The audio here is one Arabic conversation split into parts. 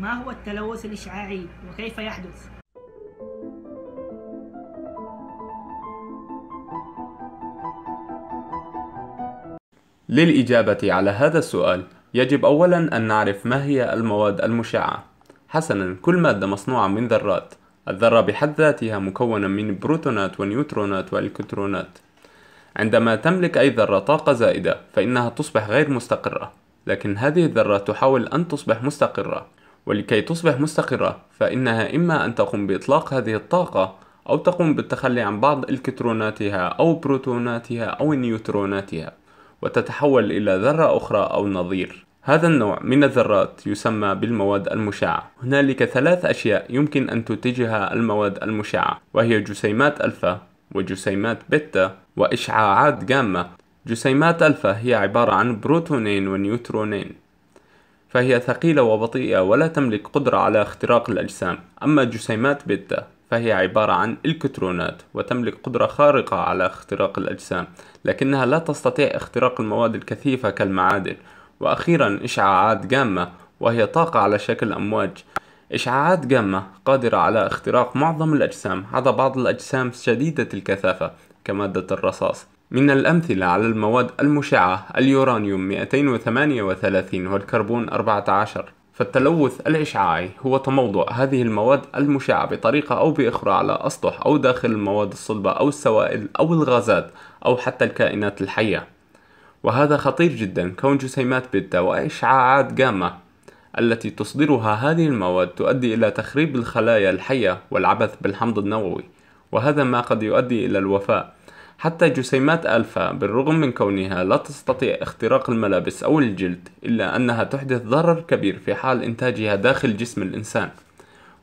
ما هو التلوث الإشعاعي وكيف يحدث؟ للإجابة على هذا السؤال يجب أولا أن نعرف ما هي المواد المشعة حسنا كل مادة مصنوعة من ذرات الذرة بحد ذاتها مكونة من بروتونات ونيوترونات والكترونات عندما تملك أي ذرة طاقة زائدة فإنها تصبح غير مستقرة لكن هذه الذرة تحاول أن تصبح مستقرة ولكي تصبح مستقرة فإنها إما أن تقوم بإطلاق هذه الطاقة أو تقوم بالتخلي عن بعض إلكتروناتها أو بروتوناتها أو نيوتروناتها وتتحول إلى ذرة أخرى أو نظير هذا النوع من الذرات يسمى بالمواد المشعة هنالك ثلاث أشياء يمكن أن تنتجها المواد المشعة وهي جسيمات ألفا وجسيمات بيتا وإشعاعات جاما جسيمات ألفا هي عبارة عن بروتونين ونيوترونين فهي ثقيلة وبطيئة ولا تملك قدرة على اختراق الأجسام أما جسيمات بيتا فهي عبارة عن الكترونات وتملك قدرة خارقة على اختراق الأجسام لكنها لا تستطيع اختراق المواد الكثيفة كالمعادن وأخيرا إشعاعات جاما وهي طاقة على شكل أمواج إشعاعات جامة قادرة على اختراق معظم الأجسام عدا بعض الأجسام شديدة الكثافة كمادة الرصاص من الأمثلة على المواد المشعة اليورانيوم 238 والكربون 14 فالتلوث الإشعاعي هو تموضع هذه المواد المشعة بطريقة أو بأخرى على أسطح أو داخل المواد الصلبة أو السوائل أو الغازات أو حتى الكائنات الحية وهذا خطير جدا كون جسيمات بيتا وإشعاعات جاما التي تصدرها هذه المواد تؤدي إلى تخريب الخلايا الحية والعبث بالحمض النووي وهذا ما قد يؤدي إلى الوفاة حتى جسيمات ألفا بالرغم من كونها لا تستطيع اختراق الملابس أو الجلد إلا أنها تحدث ضرر كبير في حال إنتاجها داخل جسم الإنسان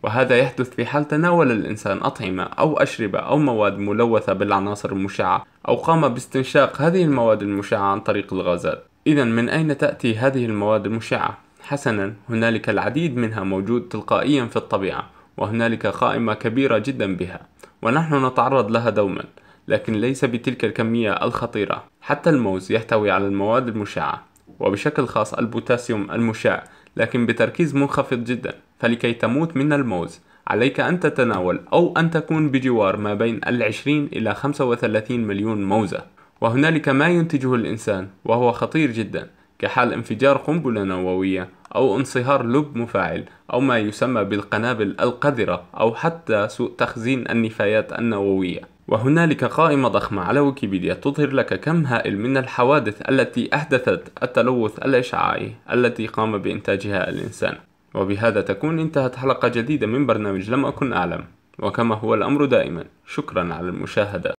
وهذا يحدث في حال تناول الإنسان أطعمة أو أشربة أو مواد ملوثة بالعناصر المشعة أو قام باستنشاق هذه المواد المشعة عن طريق الغازات إذا من أين تأتي هذه المواد المشعة؟ حسنا هنالك العديد منها موجود تلقائيا في الطبيعة وهنالك قائمة كبيرة جدا بها ونحن نتعرض لها دوما لكن ليس بتلك الكمية الخطيرة حتى الموز يحتوي على المواد المشعة وبشكل خاص البوتاسيوم المشع لكن بتركيز منخفض جدا فلكي تموت من الموز عليك أن تتناول أو أن تكون بجوار ما بين العشرين إلى 35 مليون موزة وهنالك ما ينتجه الإنسان وهو خطير جدا كحال انفجار قنبلة نووية أو انصهار لب مفاعل أو ما يسمى بالقنابل القذرة أو حتى سوء تخزين النفايات النووية وهنالك قائمة ضخمة على ويكيبيديا تظهر لك كم هائل من الحوادث التي أحدثت التلوث الإشعاعي التي قام بإنتاجها الإنسان وبهذا تكون انتهت حلقة جديدة من برنامج لم أكن أعلم وكما هو الأمر دائما شكرا على المشاهدة